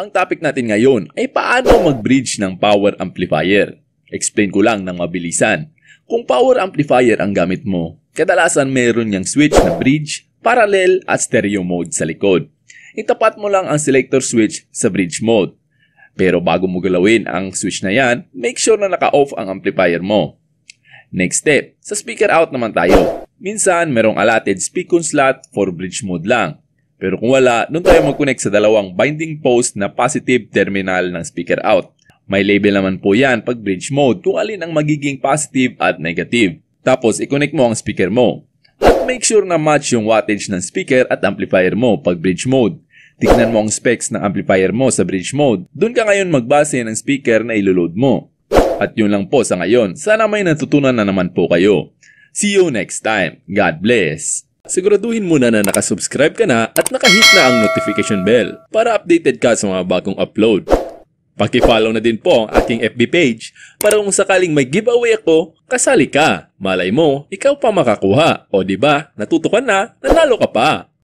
Ang topic natin ngayon ay paano mag-bridge ng power amplifier. Explain ko lang ng mabilisan. Kung power amplifier ang gamit mo, kadalasan mayroon niyang switch na bridge, parallel at stereo mode sa likod. Itapat mo lang ang selector switch sa bridge mode. Pero bago mo galawin ang switch na yan, make sure na naka-off ang amplifier mo. Next step, sa speaker out naman tayo. Minsan, merong allotted speaker slot for bridge mode lang. Pero kung wala, doon tayo mag-connect sa dalawang binding post na positive terminal ng speaker out. May label naman po yan pag bridge mode kung alin ang magiging positive at negative. Tapos i-connect mo ang speaker mo. At make sure na match yung wattage ng speaker at amplifier mo pag bridge mode. Tignan mo ang specs ng amplifier mo sa bridge mode. Doon ka ngayon magbase ng speaker na iloload mo. At yun lang po sa ngayon. Sana may natutunan na naman po kayo. See you next time. God bless siguraduhin muna na nakasubscribe ka na at nakahit na ang notification bell para updated ka sa mga bagong upload. Pakifollow na din po ang aking FB page para kung sakaling may giveaway ako, kasali ka. Malay mo, ikaw pa makakuha. O ba diba, natuto ka na, nanalo ka pa.